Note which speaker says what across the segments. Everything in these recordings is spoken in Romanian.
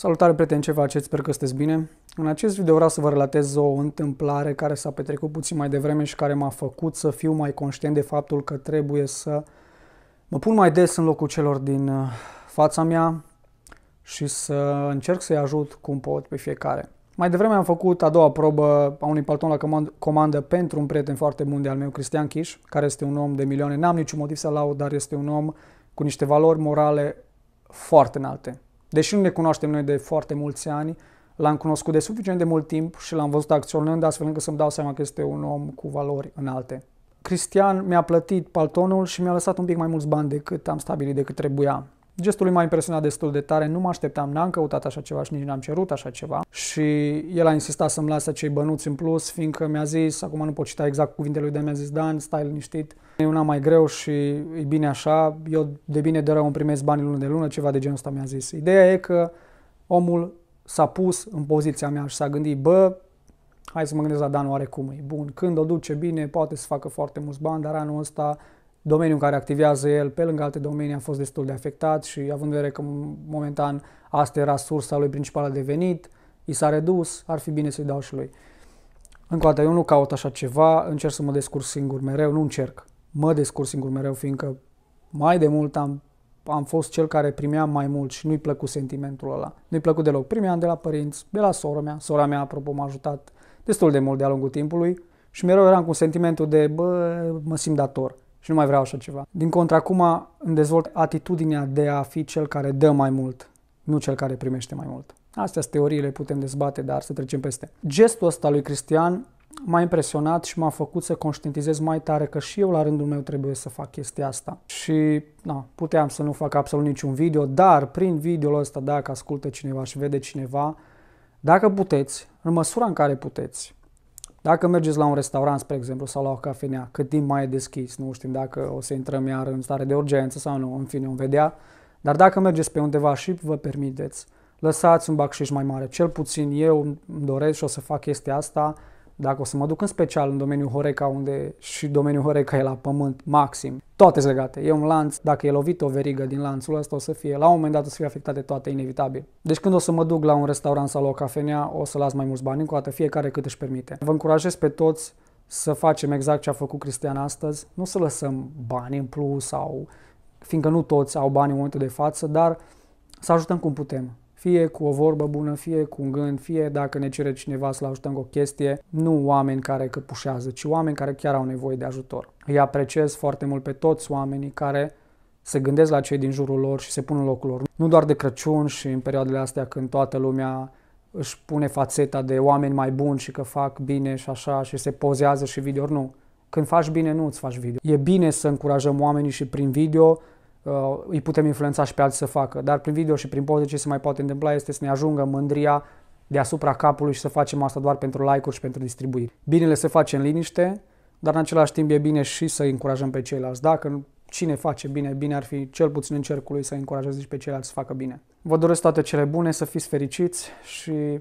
Speaker 1: Salutare prieteni, ce faceți? Sper că sunteți bine. În acest video vreau să vă relatez o întâmplare care s-a petrecut puțin mai devreme și care m-a făcut să fiu mai conștient de faptul că trebuie să mă pun mai des în locul celor din uh, fața mea și să încerc să-i ajut cum pot pe fiecare. Mai devreme am făcut a doua probă a unui palton la comandă pentru un prieten foarte bun de al meu, Cristian Chiș, care este un om de milioane. N-am niciun motiv să l laud, dar este un om cu niște valori morale foarte înalte Deși nu ne cunoaștem noi de foarte mulți ani, l-am cunoscut de suficient de mult timp și l-am văzut acționând astfel încât să-mi dau seama că este un om cu valori înalte. Cristian mi-a plătit paltonul și mi-a lăsat un pic mai mulți bani decât am stabilit, decât trebuia. Gestul lui m-a impresionat destul de tare, nu mă așteptam, n-am căutat așa ceva și nici n-am cerut așa ceva. Și el a insistat să-mi lase acei bănuți în plus, fiindcă mi-a zis, acum nu pot cita exact cuvintele lui, dar mi-a zis, Dan, stai liniștit, e una mai greu și e bine așa, eu de bine de rău îmi primesc banii lună de lună, ceva de genul ăsta mi-a zis. Ideea e că omul s-a pus în poziția mea și s-a gândit, bă, hai să mă gândesc la Dan oare cum e. Bun, când o duce bine, poate să facă foarte mulți bani, dar anul ăsta domeniul în care activează el, pe lângă alte domenii, a fost destul de afectat și având în vedere că momentan asta era sursa lui principală de venit, i s-a redus, ar fi bine să-i dau și lui. Încă o dată, eu nu caut așa ceva, încerc să mă descurc singur mereu, nu încerc. Mă descurc singur mereu, fiindcă mai de mult am, am fost cel care primea mai mult și nu-i plăcut sentimentul ăla. Nu-i plăcut deloc. Primeam de la părinți, de la sora mea. Sora mea, apropo, m-a ajutat destul de mult de-a lungul timpului și mereu eram cu sentimentul de, bă, mă simt dator și nu mai vreau așa ceva. Din contra, acum îmi dezvolt atitudinea de a fi cel care dă mai mult, nu cel care primește mai mult. Astea sunt teoriile, putem dezbate, dar să trecem peste. Gestul ăsta lui Cristian m-a impresionat și m-a făcut să conștientizez mai tare că și eu la rândul meu trebuie să fac chestia asta. Și na, puteam să nu fac absolut niciun video, dar prin videoul ăsta, dacă ascultă cineva și vede cineva, dacă puteți, în măsura în care puteți, dacă mergeți la un restaurant, spre exemplu, sau la o cafenea, cât timp mai e deschis, nu știm dacă o să intrăm iar în stare de urgență sau nu, în fine, o vedea. Dar dacă mergeți pe undeva și vă permiteți, lăsați un bacșiș mai mare. Cel puțin eu îmi doresc și o să fac chestia asta, dacă o să mă duc în special în domeniul Horeca, unde și domeniul Horeca e la pământ maxim, toate sunt legate. E un lanț, dacă e lovit o verigă din lanțul ăsta, o să fie, la un moment dat o să fie afectate toate, inevitabil. Deci când o să mă duc la un restaurant sau la o cafenea, o să las mai mulți bani încă o dată, fiecare cât își permite. Vă încurajez pe toți să facem exact ce a făcut Cristian astăzi, nu să lăsăm bani în plus sau, fiindcă nu toți au bani în momentul de față, dar să ajutăm cum putem fie cu o vorbă bună, fie cu un gând, fie dacă ne cere cineva să-l ajutăm cu o chestie, nu oameni care căpușează, ci oameni care chiar au nevoie de ajutor. Îi apreciez foarte mult pe toți oamenii care se gândesc la cei din jurul lor și se pun în locul lor. Nu doar de Crăciun și în perioadele astea când toată lumea își pune fațeta de oameni mai buni și că fac bine și așa și se pozează și video nu. Când faci bine, nu îți faci video. E bine să încurajăm oamenii și prin video uh, îi putem influența și pe alții să facă. Dar prin video și prin poze ce se mai poate întâmpla este să ne ajungă mândria deasupra capului și să facem asta doar pentru like-uri și pentru distribuire. Binele se face în liniște, dar în același timp e bine și să încurajăm pe ceilalți. Dacă cine face bine, bine ar fi cel puțin în cercul lui să încurajeze și pe ceilalți să facă bine. Vă doresc toate cele bune, să fiți fericiți și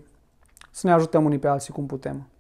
Speaker 1: să ne ajutăm unii pe alții cum putem.